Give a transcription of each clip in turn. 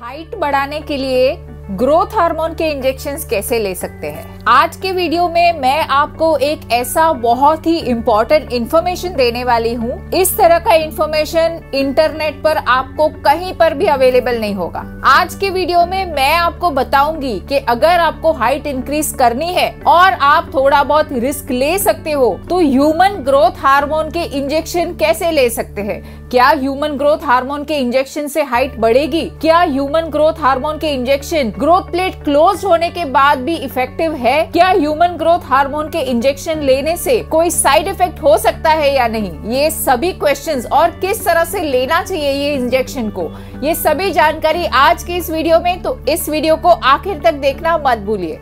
height बढ़ाने के लिए ग्रोथ हार्मोन के इंजेक्शंस कैसे ले सकते हैं आज के वीडियो में मैं आपको एक ऐसा बहुत ही इम्पोर्टेंट इन्फॉर्मेशन देने वाली हूँ इस तरह का इन्फॉर्मेशन इंटरनेट पर आपको कहीं पर भी अवेलेबल नहीं होगा आज के वीडियो में मैं आपको बताऊंगी कि अगर आपको हाइट इंक्रीज करनी है और आप थोड़ा बहुत रिस्क ले सकते हो तो ह्यूमन ग्रोथ हार्मोन के इंजेक्शन कैसे ले सकते हैं क्या ह्यूमन ग्रोथ हार्मोन के इंजेक्शन से हाइट बढ़ेगी क्या ह्यूमन ग्रोथ हार्मोन के इंजेक्शन ग्रोथ प्लेट क्लोज होने के बाद भी इफेक्टिव है क्या ह्यूमन ग्रोथ हार्मोन के इंजेक्शन लेने से कोई साइड इफेक्ट हो सकता है या नहीं ये सभी क्वेश्चंस और किस तरह से लेना चाहिए ये इंजेक्शन को ये सभी जानकारी आज के इस वीडियो में तो इस वीडियो को आखिर तक देखना मत भूलिए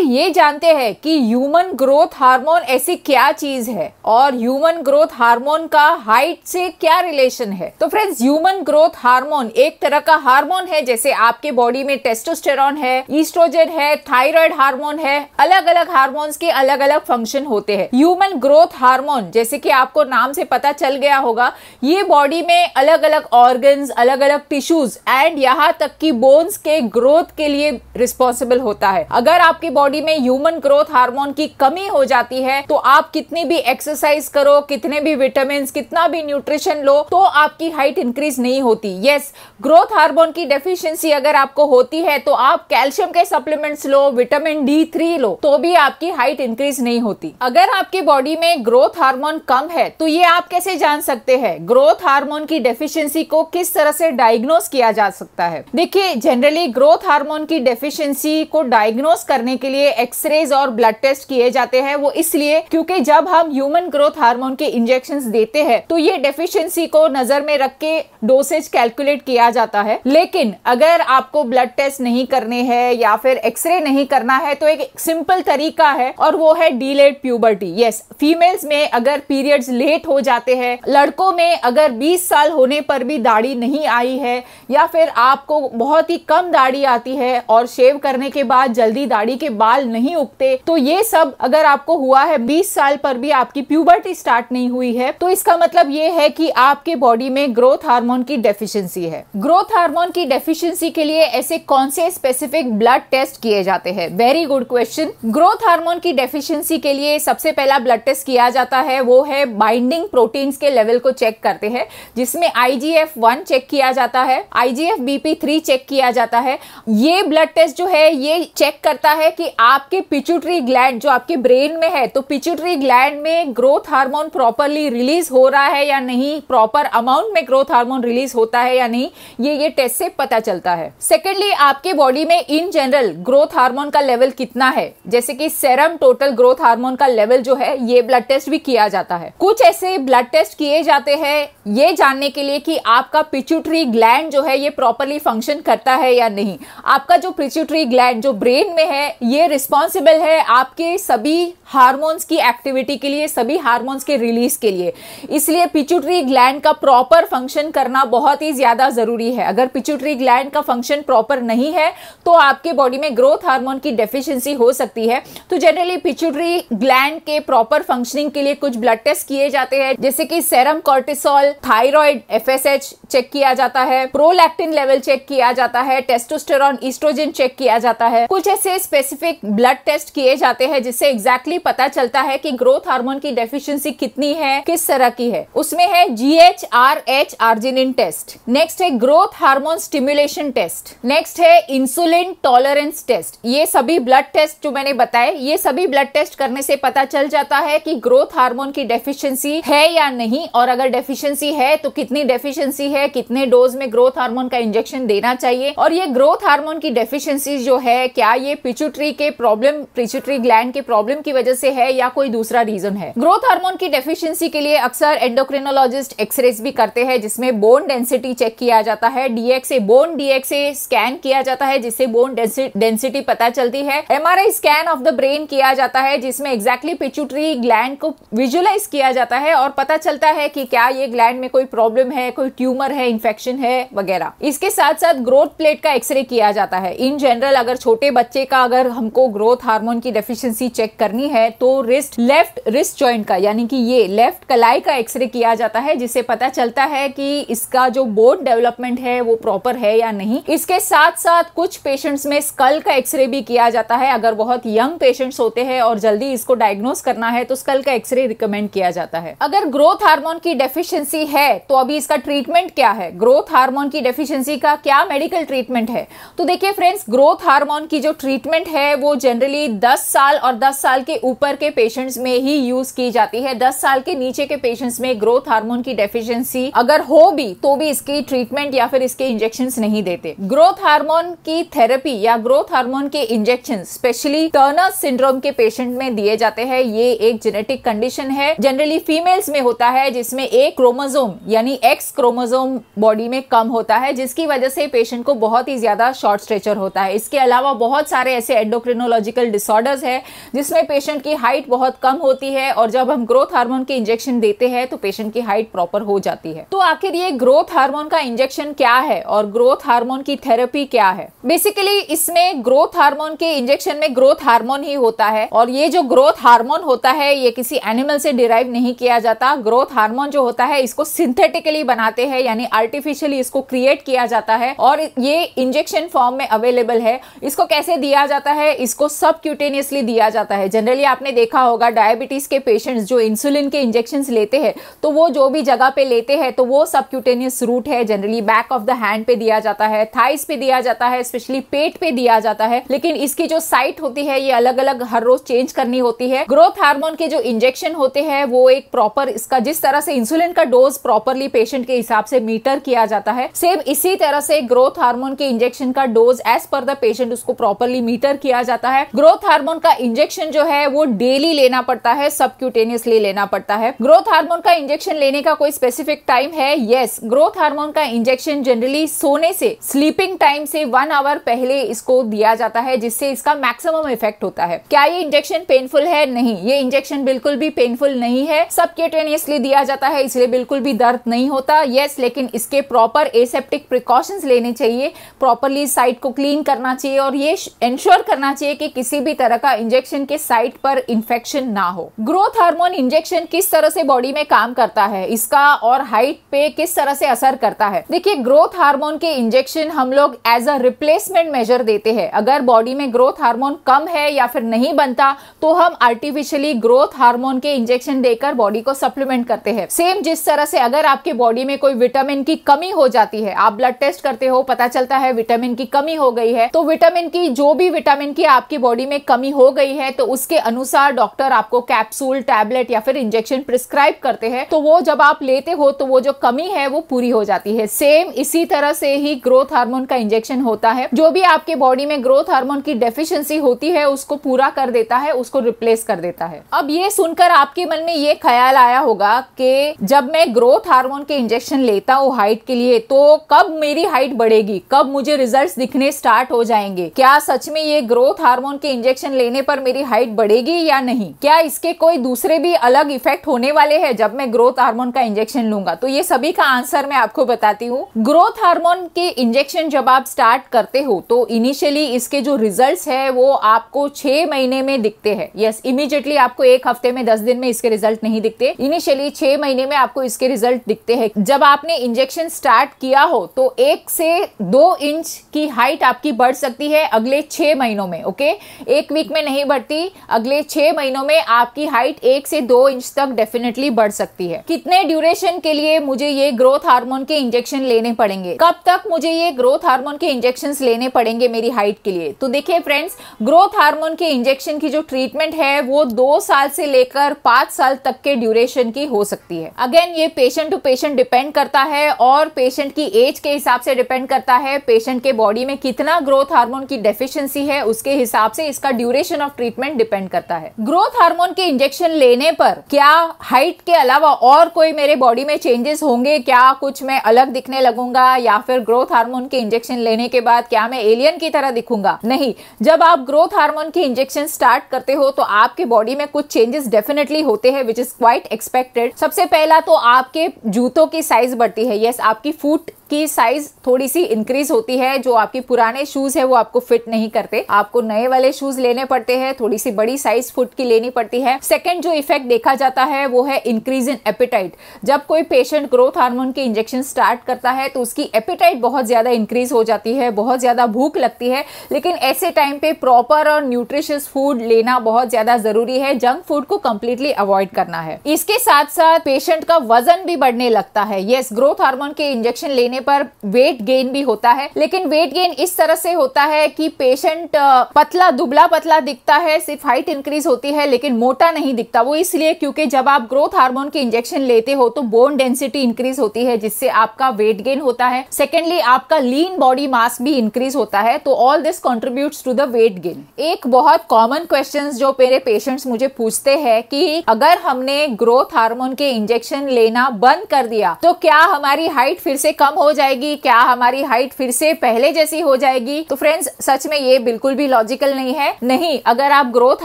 ये जानते हैं कि ह्यूमन ग्रोथ हार्मोन ऐसी क्या चीज है और ह्यूमन ग्रोथ हार्मोन का हाइट से क्या रिलेशन है तो फ्रेंड्स ह्यूमन ग्रोथ हार्मोन एक तरह का हार्मोन है जैसे आपके बॉडी में टेस्टोस्टेरॉन है ईस्ट्रोजन है थायराइड हार्मोन है अलग अलग हार्मोन्स के अलग अलग फंक्शन होते हैं ह्यूमन ग्रोथ हार्मोन जैसे कि आपको नाम से पता चल गया होगा ये बॉडी में अलग अलग ऑर्गन अलग अलग टिश्यूज एंड यहाँ तक की बोन्स के ग्रोथ के लिए रिस्पॉन्सिबल होता है अगर आपकी बॉडी बॉडी में ह्यूमन ग्रोथ हार्मोन की कमी हो जाती है तो आप कितनी भी एक्सरसाइज करो कितने भी विटामिन कितना भी न्यूट्रिशन लो तो आपकी हाइट इंक्रीज नहीं होती यस ग्रोथ हार्मोन की डेफिशिएंसी अगर आपको होती है तो आप कैल्शियम के सप्लीमेंट्स लो विटामिन डी थ्री लो तो भी आपकी हाइट इंक्रीज नहीं होती अगर आपकी बॉडी में ग्रोथ हार्मोन कम है तो ये आप कैसे जान सकते हैं ग्रोथ हार्मोन की डेफिशिएंसी को किस तरह से डायग्नोस किया जा सकता है देखिए जनरली ग्रोथ हार्मोन की डेफिशिएंसी को डायग्नोस करने के लिए लिए एक्सरेज और ब्लड टेस्ट किए जाते हैं वो इसलिए क्योंकि जब हम ह्यूमन ग्रोथ हार्मोन के इंजेक्शन देते हैं तो ये डेफिशिएंसी को नजर में रख के डोसेज कैलकुलेट किया जाता है लेकिन अगर आपको ब्लड टेस्ट नहीं करने हैं या फिर एक्सरे नहीं करना है तो एक सिंपल तरीका है और वो है डीलेट प्यूबर्टी यस फीमेल्स में अगर पीरियड्स लेट हो जाते हैं लड़कों में अगर 20 साल होने पर भी दाढ़ी नहीं आई है या फिर आपको बहुत ही कम दाढ़ी आती है और शेव करने के बाद जल्दी दाढ़ी के बाल नहीं उगते तो ये सब अगर आपको हुआ है बीस साल पर भी आपकी प्यूबर्टी स्टार्ट नहीं हुई है तो इसका मतलब ये है कि आपके बॉडी में ग्रोथ हार्मोन की डेफिशिएंसी है ग्रोथ हार्मोन की डेफिशिएंसी के लिए ऐसे कौन से स्पेसिफिक ब्लड टेस्ट किए जाते हैं very good question growth hormone की डेफिशिएंसी के लिए सबसे पहला ब्लड टेस्ट किया जाता है वो है बाइंडिंग प्रोटीन्स के लेवल को चेक करते हैं जिसमें आईजीएफ वन चेक किया जाता है आईजीएफ बीपी थ्री चेक किया जाता है ये ब्लड टेस्ट जो है ये चेक करता है कि आपके पिचुटरी ग्लैंड जो आपके ब्रेन में है तो पिचुटरी ग्लैंड में ग्रोथ हार्मोन प्रॉपरली रिलीज हो रहा है या नहीं प्रॉपर अमाउंट में ग्रोथ हार्मोन रिलीज होता है या नहीं ये ये टेस्ट से पता चलता है सेकेंडली आपके बॉडी में इन जनरल ग्रोथ हार्मोन का लेवल कितना है जैसे कि सेरम टोटल ग्रोथ हार्मोन का लेवल जो है ये ब्लड टेस्ट भी किया जाता है कुछ ऐसे ब्लड टेस्ट किए जाते हैं ये जानने के लिए कि आपका पिचुटरी ग्लैंड जो है ये प्रॉपरली फंक्शन करता है या नहीं आपका जो पिचुटरी ग्लैंड जो ब्रेन में है ये ये रिस्पॉन्सिबल है आपके सभी हार्मोन्स की एक्टिविटी के लिए सभी हार्मोन्स के रिलीज के लिए इसलिए पिचुटरी ग्लैंड का प्रॉपर फंक्शन करना बहुत ही ज़्यादा ज़रूरी है अगर पिचुटरी ग्लैंड का फंक्शन प्रॉपर नहीं है तो आपके बॉडी में ग्रोथ हार्मोन की डेफिशिएंसी हो सकती है तो जनरली पिचुटरी ग्लैंड के प्रॉपर फंक्शनिंग के लिए कुछ ब्लड टेस्ट किए जाते हैं जैसे कि serum cortisol thyroid F check किया जाता है प्रोलैक्टिन लेवल चेक किया जाता है टेस्टोस्टेरॉन ईस्ट्रोजन चेक किया जाता है कुछ ऐसे स्पेसिफिक एक ब्लड टेस्ट किए जाते हैं जिससे एग्जैक्टली exactly पता चलता है कि ग्रोथ हार्मोन की डेफिशिएंसी कितनी है किस तरह की है उसमें है G H R H arginine test next है growth hormone stimulation test next है इंसुलिन टॉलरेंस टेस्ट ये सभी ब्लड टेस्ट जो मैंने बताए ये सभी ब्लड टेस्ट करने से पता चल जाता है कि ग्रोथ हार्मोन की डेफिशिएंसी है या नहीं और अगर डेफिशिएंसी है तो कितनी डेफिशिएंसी है कितने डोज में ग्रोथ हार्मोन का इंजेक्शन देना चाहिए और ये ग्रोथ हार्मोन की डेफिशिएंसी जो है क्या ये पिचुट्री के प्रॉब्लम प्रिचुटरी ग्लैंड के प्रॉब्लम की वजह से है या कोई दूसरा रीजन है ग्रोथ हार्मोन की डेफिशिएंसी के लिए अक्सर एंडोक्रिनोलॉजिस्ट एक्सरेज भी करते हैं जिसमें बोन डेंसिटी चेक किया जाता है डीएक्स बोन डीएक्स स्कैन किया जाता है जिससे बोन डेंसिटी पता चलती है M scan of the brain किया जाता है जिसमें एग्जैक्टली पिचुटरी ग्लैंड को विजुअलाइज किया जाता है और पता चलता है कि क्या ये ग्लैंड में कोई प्रॉब्लम है कोई ट्यूमर है इन्फेक्शन है वगैरह इसके साथ साथ ग्रोथ प्लेट का एक्सरे किया जाता है इन जनरल अगर छोटे बच्चे का अगर हम उनको ग्रोथ हार्मोन की डेफिशिएंसी चेक करनी है तो रिस्ट लेफ्ट रिस्ट जॉइंट का यानी कि ये लेफ्ट कलाई का एक्सरे किया जाता है जिससे पता चलता है कि इसका जो बोन डेवलपमेंट है वो प्रॉपर है या नहीं इसके साथ साथ कुछ पेशेंट्स में स्कल का एक्सरे भी किया जाता है अगर बहुत यंग पेशेंट्स होते हैं और जल्दी इसको डायग्नोस करना है तो स्कल का एक्सरे रिकमेंड किया जाता है अगर ग्रोथ हार्मोन की डेफिशिएंसी है तो अभी इसका ट्रीटमेंट क्या है ग्रोथ हार्मोन की डेफिशिएंसी का क्या मेडिकल ट्रीटमेंट है तो देखिए फ्रेंड्स ग्रोथ हार्मोन की जो ट्रीटमेंट है वो जनरली 10 साल और 10 साल के ऊपर के पेशेंट्स में ही यूज की जाती है 10 साल के नीचे के पेशेंट्स में ग्रोथ हार्मोन की डेफिशिएंसी अगर हो भी तो भी इसकी ट्रीटमेंट या फिर इसके इंजेक्शन नहीं देते ग्रोथ हार्मोन की थेरेपी या ग्रोथ हार्मोन के इंजेक्शन स्पेशली टर्नर सिंड्रोम के पेशेंट में दिए जाते हैं ये एक जेनेटिक कंडीशन है जनरली फीमेल्स में होता है जिसमें एक क्रोमोजोम यानी एक्स क्रोमोजोम बॉडी में कम होता है जिसकी वजह से पेशेंट को बहुत ही ज्यादा शॉर्ट स्ट्रेचर होता है इसके अलावा बहुत सारे ऐसे एंडोक्रिन एंडोक्रिनोलॉजिकल डिसऑर्डर्स है जिसमें पेशेंट की हाइट बहुत कम होती है और जब हम ग्रोथ हार्मोन के इंजेक्शन देते हैं तो पेशेंट की हाइट प्रॉपर हो जाती है तो आखिर ये ग्रोथ हार्मोन का इंजेक्शन क्या है और ग्रोथ हार्मोन की थेरेपी क्या है बेसिकली इसमें ग्रोथ हार्मोन के इंजेक्शन में ग्रोथ हार्मोन ही होता है और ये जो ग्रोथ हार्मोन होता है ये किसी एनिमल से डिराइव नहीं किया जाता ग्रोथ हार्मोन जो होता है इसको सिंथेटिकली बनाते हैं यानी आर्टिफिशियली इसको क्रिएट किया जाता है और ये इंजेक्शन फॉर्म में अवेलेबल है इसको कैसे दिया जाता है है इसको सब क्यूटेनियसली दिया जाता है जनरली आपने देखा होगा डायबिटीज़ के पेशेंट्स जो इंसुलिन के इंजेक्शन लेते हैं तो वो जो भी जगह पे लेते हैं तो वो सब क्यूटेनियस रूट है generally back of the hand पे दिया जाता है थाइस पे दिया जाता है स्पेशली पेट पे दिया जाता है लेकिन इसकी जो साइट होती है ये अलग अलग हर रोज चेंज करनी होती है ग्रोथ हार्मोन के जो इंजेक्शन होते हैं वो एक प्रॉपर इसका जिस तरह से इंसुलिन का डोज प्रॉपरली पेशेंट के हिसाब से मीटर किया जाता है सेम इसी तरह से ग्रोथ हार्मोन के इंजेक्शन का dose as per the patient उसको प्रॉपरली मीटर किया किया जाता है ग्रोथ हार्मोन का इंजेक्शन जो है वो डेली लेना पड़ता है सबक्यूटेनियसली लेना पड़ता है ग्रोथ हार्मोन का इंजेक्शन लेने का कोई स्पेसिफिक टाइम है यस ग्रोथ हार्मोन का इंजेक्शन जनरली सोने से स्लीपिंग टाइम से वन आवर पहले इसको दिया जाता है जिससे इसका मैक्सिमम इफेक्ट होता है क्या ये इंजेक्शन पेनफुल है नहीं ये इंजेक्शन बिल्कुल भी पेनफुल नहीं है सबक्यूटेनियसली दिया जाता है इसलिए बिल्कुल भी दर्द नहीं होता यस लेकिन इसके प्रॉपर एसेप्टिक प्रिकॉशंस लेने चाहिए प्रॉपरली साइट को क्लीन करना चाहिए और ये इंश्योर करना करना चाहिए कि किसी भी तरह का इंजेक्शन के साइट पर इन्फेक्शन ना हो ग्रोथ हार्मोन इंजेक्शन किस तरह से बॉडी में काम करता है इसका और हाइट पे किस तरह से असर करता है देखिए ग्रोथ हार्मोन के इंजेक्शन हम लोग एज अ रिप्लेसमेंट मेजर देते हैं अगर बॉडी में ग्रोथ हार्मोन कम है या फिर नहीं बनता तो हम आर्टिफिशियली ग्रोथ हार्मोन के इंजेक्शन देकर बॉडी को सप्लीमेंट करते हैं सेम जिस तरह से अगर आपके बॉडी में कोई विटामिन की कमी हो जाती है आप ब्लड टेस्ट करते हो पता चलता है विटामिन की कमी हो गई है तो विटामिन की जो भी विटामिन की आपकी बॉडी में कमी हो गई है तो उसके अनुसार डॉक्टर आपको कैप्सूल टैबलेट या फिर इंजेक्शन प्रिस्क्राइब करते हैं तो वो जब आप लेते हो तो वो जो कमी है वो पूरी हो जाती है सेम इसी तरह से ही ग्रोथ हार्मोन का इंजेक्शन होता है जो भी आपके बॉडी में ग्रोथ हार्मोन की डेफिशिएंसी होती है उसको पूरा कर देता है उसको रिप्लेस कर देता है अब ये सुनकर आपके मन में ये ख्याल आया होगा कि जब मैं ग्रोथ हार्मोन के इंजेक्शन लेता हूँ हाइट के लिए तो कब मेरी हाइट बढ़ेगी कब मुझे रिजल्ट दिखने स्टार्ट हो जाएंगे क्या सच में ये ग्रोथ ग्रोथ हार्मोन के इंजेक्शन लेने पर मेरी हाइट बढ़ेगी या नहीं क्या इसके कोई दूसरे भी अलग इफेक्ट होने वाले हैं जब मैं ग्रोथ हार्मोन का इंजेक्शन लूंगा तो ये सभी का आंसर मैं आपको बताती हूँ ग्रोथ हार्मोन के इंजेक्शन जब आप स्टार्ट करते हो तो इनिशियली इसके जो रिजल्ट है वो आपको छह महीने में दिखते हैं यस इमीजिएटली आपको एक हफ्ते में दस दिन में इसके रिजल्ट नहीं दिखते इनिशियली छह महीने में आपको इसके रिजल्ट दिखते हैं जब आपने इंजेक्शन स्टार्ट किया हो तो एक से दो इंच की हाइट आपकी बढ़ सकती है अगले छह महीनों में में ओके एक वीक में नहीं बढ़ती अगले छह महीनों में आपकी हाइट एक से दो इंच तक डेफिनेटली बढ़ सकती है कितने ड्यूरेशन के लिए मुझे ये ग्रोथ हार्मोन के इंजेक्शन लेने पड़ेंगे कब तक मुझे ये ग्रोथ हार्मोन के इंजेक्शन लेने पड़ेंगे मेरी हाइट के लिए तो देखिए फ्रेंड्स ग्रोथ हार्मोन के इंजेक्शन की जो ट्रीटमेंट है वो दो साल से लेकर पांच साल तक के ड्यूरेशन की हो सकती है अगेन ये पेशेंट टू पेशेंट डिपेंड करता है और पेशेंट की एज के हिसाब से डिपेंड करता है पेशेंट के बॉडी में कितना ग्रोथ हार्मोन की डेफिशिएंसी है उसके के हिसाब से इसका ड्यूरेशन ऑफ ट्रीटमेंट डिपेंड करता है ग्रोथ हार्मोन के इंजेक्शन लेने पर क्या हाइट के अलावा और कोई मेरे बॉडी में चेंजेस होंगे क्या कुछ मैं अलग दिखने लगूंगा या फिर ग्रोथ हार्मोन के इंजेक्शन लेने के बाद क्या मैं एलियन की तरह दिखूंगा नहीं जब आप ग्रोथ हार्मोन के इंजेक्शन स्टार्ट करते हो तो आपके बॉडी में कुछ चेंजेस डेफिनेटली होते हैं विच इज क्वाइट एक्सपेक्टेड सबसे पहला तो आपके जूतों की साइज बढ़ती है यस yes, आपकी फूट की साइज थोड़ी सी इंक्रीज होती है जो आपकी पुराने शूज है वो आपको फिट नहीं करते आपको नए वाले शूज लेने पड़ते हैं थोड़ी सी बड़ी साइज फुट की लेनी पड़ती है सेकेंड जो इफेक्ट देखा जाता है वो है इंक्रीज इन एपिटाइट जब कोई पेशेंट ग्रोथ हार्मोन के इंजेक्शन स्टार्ट करता है तो उसकी एपिटाइट बहुत ज्यादा इंक्रीज हो जाती है बहुत ज्यादा भूख लगती है लेकिन ऐसे टाइम पे प्रॉपर और न्यूट्रिशियस फूड लेना बहुत ज्यादा जरूरी है जंक फूड को कंप्लीटली अवॉइड करना है इसके साथ साथ पेशेंट का वजन भी बढ़ने लगता है यस ग्रोथ हार्मोन के इंजेक्शन लेने पर वेट गेन भी होता है लेकिन वेट गेन इस तरह से होता है कि पेशेंट पतला दुबला पतला दिखता है सिर्फ हाइट इंक्रीज होती है लेकिन मोटा नहीं दिखता वो इसलिए क्योंकि जब आप ग्रोथ हार्मोन के इंजेक्शन लेते हो तो बोन डेंसिटी इंक्रीज होती है जिससे आपका वेट गेन होता है सेकेंडली आपका लीन बॉडी मास भी इंक्रीज होता है तो all this contribute to the weight gain एक बहुत कॉमन क्वेश्चन जो मेरे पेशेंट्स मुझे पूछते हैं कि अगर हमने ग्रोथ हार्मोन के इंजेक्शन लेना बंद कर दिया तो क्या हमारी हाइट फिर से कम हो जाएगी क्या हमारी हाइट फिर से पहले जैसी हो जाएगी तो फ्रेंड्स सच में ये बिल्कुल भी लॉजिकल नहीं है नहीं अगर आप ग्रोथ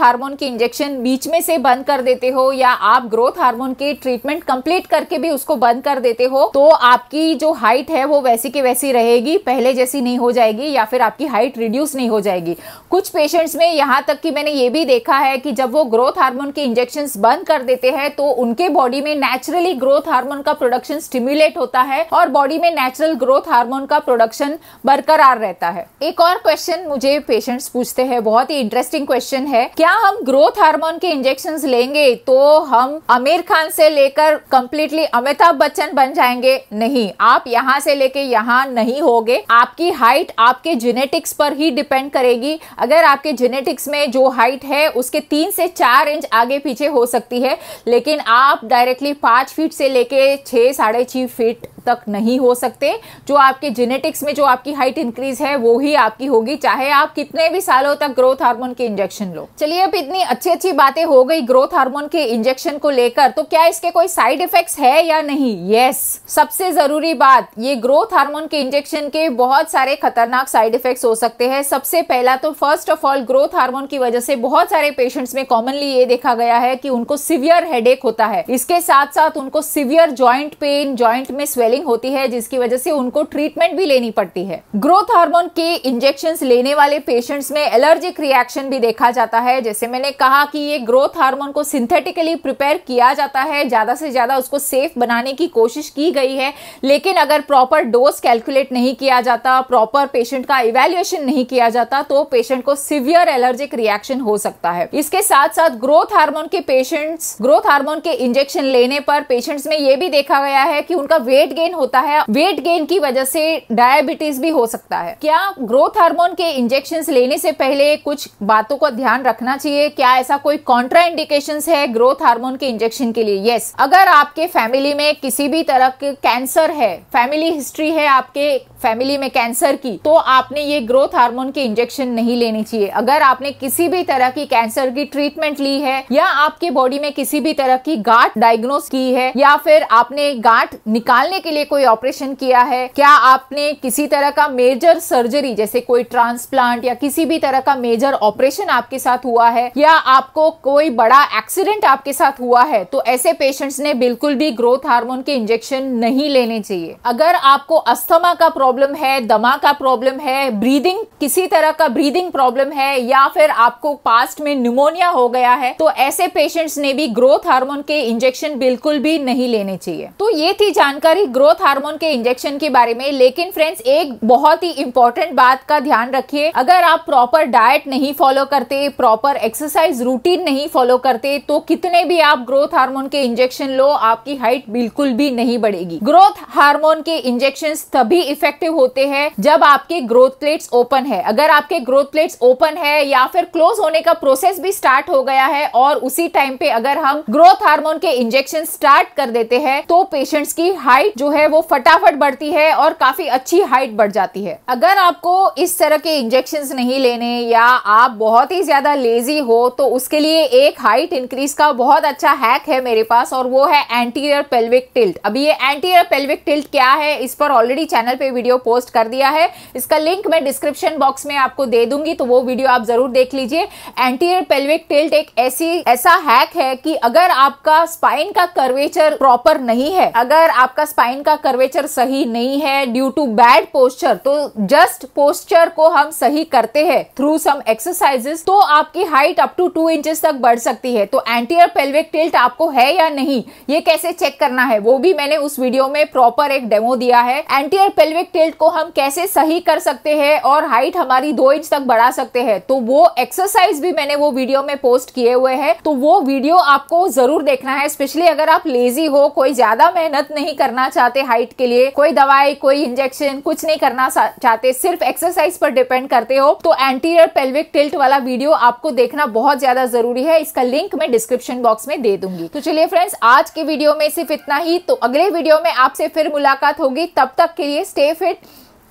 हार्मोन की इंजेक्शन बीच में से बंद कर देते हो या आप ग्रोथ हार्मोन के ट्रीटमेंट कंप्लीट करके भी उसको बंद कर देते हो तो आपकी जो हाइट है वो वैसी के वैसी रहेगी पहले जैसी नहीं हो जाएगी या फिर आपकी हाइट रिड्यूस नहीं हो जाएगी कुछ पेशेंट्स में यहाँ तक कि मैंने ये भी देखा है कि जब वो ग्रोथ हार्मोन के इंजेक्शन बंद कर देते हैं तो उनके बॉडी में नेचुरली ग्रोथ हार्मोन का प्रोडक्शन स्टिम्युलेट होता है और बॉडी में नेचुर नेचुरल ग्रोथ हार्मोन का प्रोडक्शन बरकरार रहता है एक और क्वेश्चन मुझे पेशेंट्स पूछते हैं बहुत ही इंटरेस्टिंग क्वेश्चन है क्या हम ग्रोथ हार्मोन के इंजेक्शन लेंगे तो हम आमिर खान से लेकर कंप्लीटली अमिताभ बच्चन बन जाएंगे नहीं आप यहाँ से लेके यहाँ नहीं होगे आपकी हाइट आपके जेनेटिक्स पर ही डिपेंड करेगी अगर आपके जेनेटिक्स में जो हाइट है उसके तीन से चार इंच आगे पीछे हो सकती है लेकिन आप डायरेक्टली पांच फीट से लेके छह साढ़े छह फीट तक नहीं हो सकते जो आपके जेनेटिक्स में जो आपकी हाइट इंक्रीज है वो ही आपकी होगी चाहे आप कितने भी सालों तक ग्रोथ हार्मोन के इंजेक्शन लो चलिए अब इतनी अच्छी अच्छी बातें हो गई ग्रोथ हार्मोन के इंजेक्शन को लेकर तो क्या इसके कोई साइड इफेक्ट है या नहीं यस सबसे जरूरी बात ये ग्रोथ हार्मोन के इंजेक्शन के बहुत सारे खतरनाक साइड इफेक्ट हो सकते हैं सबसे पहला तो first of all growth hormone की वजह से बहुत सारे पेशेंट्स में कॉमनली ये देखा गया है कि उनको सिवियर हेडेक होता है इसके साथ साथ उनको सिवियर ज्वाइंट पेन ज्वाइंट में स्वेलिंग स्वेलिंग होती है जिसकी वजह से उनको ट्रीटमेंट भी लेनी पड़ती है ग्रोथ हार्मोन के इंजेक्शन लेने वाले पेशेंट्स में एलर्जिक रिएक्शन भी देखा जाता है जैसे मैंने कहा कि ये ग्रोथ हार्मोन को सिंथेटिकली प्रिपेयर किया जाता है ज्यादा से ज्यादा उसको सेफ बनाने की कोशिश की गई है लेकिन अगर प्रॉपर डोज कैलकुलेट नहीं किया जाता प्रॉपर पेशेंट का इवेल्युएशन नहीं किया जाता तो पेशेंट को सिवियर एलर्जिक रिएक्शन हो सकता है इसके साथ साथ ग्रोथ हार्मोन के पेशेंट्स ग्रोथ हार्मोन के इंजेक्शन लेने पर पेशेंट्स में यह भी देखा गया है कि उनका वेट गेन गेन होता है वेट गेन की वजह से डायबिटीज भी हो सकता है क्या ग्रोथ हार्मोन के इंजेक्शन लेने से पहले कुछ बातों का ध्यान रखना चाहिए क्या ऐसा कोई कॉन्ट्रा इंडिकेशन है ग्रोथ हार्मोन के इंजेक्शन के लिए यस अगर आपके फैमिली में किसी भी तरह के कैंसर है फैमिली हिस्ट्री है आपके फैमिली में कैंसर की तो आपने ये ग्रोथ हार्मोन के इंजेक्शन नहीं लेने चाहिए अगर आपने किसी भी तरह की कैंसर की ट्रीटमेंट ली है या आपके बॉडी में किसी भी तरह की गांठ डायग्नोस की है या फिर आपने गांठ निकालने के लिए कोई ऑपरेशन किया है क्या आपने किसी तरह का मेजर सर्जरी जैसे कोई ट्रांसप्लांट या किसी भी तरह का मेजर ऑपरेशन आपके साथ हुआ है या आपको कोई बड़ा एक्सीडेंट आपके साथ हुआ है तो ऐसे पेशेंट्स ने बिल्कुल भी ग्रोथ हार्मोन के इंजेक्शन नहीं लेने चाहिए अगर आपको अस्थमा का प्रॉब्लम है दमा का प्रॉब्लम है ब्रीदिंग किसी तरह का ब्रीदिंग प्रॉब्लम है या फिर आपको पास्ट में न्यूमोनिया हो गया है तो ऐसे पेशेंट्स ने भी ग्रोथ हार्मोन के इंजेक्शन बिल्कुल भी नहीं लेने चाहिए तो ये थी जानकारी ग्रोथ हार्मोन के इंजेक्शन के बारे में लेकिन फ्रेंड्स एक बहुत ही इंपॉर्टेंट बात का ध्यान रखिए अगर आप प्रॉपर डाइट नहीं फॉलो करते प्रॉपर एक्सरसाइज रूटीन नहीं फॉलो करते तो कितने भी आप ग्रोथ हार्मोन के इंजेक्शन लो आपकी हाइट बिल्कुल भी नहीं बढ़ेगी ग्रोथ हार्मोन के इंजेक्शन तभी इफेक्टिव होते हैं जब आपके ग्रोथ प्लेट्स ओपन है अगर आपके ग्रोथ प्लेट्स ओपन है या फिर क्लोज होने का प्रोसेस भी स्टार्ट हो गया है और उसी टाइम पे अगर हम ग्रोथ हार्मोन के इंजेक्शन स्टार्ट कर देते हैं तो पेशेंट्स की हाइट जो जो है वो फटाफट बढ़ती है और काफ़ी अच्छी हाइट बढ़ जाती है अगर आपको इस तरह के इंजेक्शन नहीं लेने या आप बहुत ही ज़्यादा लेजी हो तो उसके लिए एक हाइट इंक्रीज का बहुत अच्छा हैक है मेरे पास और वो है एंटीरियर पेल्विक टिल्ट अभी ये एंटीरियर पेल्विक टिल्ट क्या है इस पर ऑलरेडी चैनल पे वीडियो पोस्ट कर दिया है इसका लिंक मैं डिस्क्रिप्शन बॉक्स में आपको दे दूंगी तो वो वीडियो आप जरूर देख लीजिए एंटीरियर पेल्विक टिल्ट एक ऐसी ऐसा हैक है कि अगर आपका स्पाइन का कर्वेचर प्रॉपर नहीं है अगर आपका स्पाइन स्पाइन का कर्वेचर सही नहीं है ड्यू टू बैड पोस्चर तो जस्ट पोस्चर को हम सही करते हैं थ्रू सम एक्सरसाइजेस तो आपकी height up to two inches तक बढ़ सकती है तो एंटीरियर पेल्विक टिल्ट आपको है या नहीं ये कैसे चेक करना है वो भी मैंने उस वीडियो में प्रॉपर एक डेमो दिया है एंटीरियर पेल्विक टिल्ट को हम कैसे सही कर सकते हैं और हाइट हमारी दो इंच तक बढ़ा सकते हैं तो वो एक्सरसाइज भी मैंने वो वीडियो में पोस्ट किए हुए है तो वो वीडियो आपको जरूर देखना है स्पेशली अगर आप लेजी हो कोई ज्यादा मेहनत नहीं करना चाहते चाहते हाइट के लिए कोई दवाई कोई इंजेक्शन कुछ नहीं करना चाहते सिर्फ एक्सरसाइज पर डिपेंड करते हो तो एंटीरियर पेल्विक टिल्ट वाला वीडियो आपको देखना बहुत ज्यादा जरूरी है इसका लिंक मैं डिस्क्रिप्शन बॉक्स में दे दूंगी तो चलिए फ्रेंड्स आज के वीडियो में सिर्फ इतना ही तो अगले वीडियो में आपसे फिर मुलाकात होगी तब तक के लिए stay fit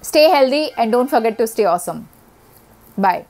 stay healthy and don't forget to stay awesome bye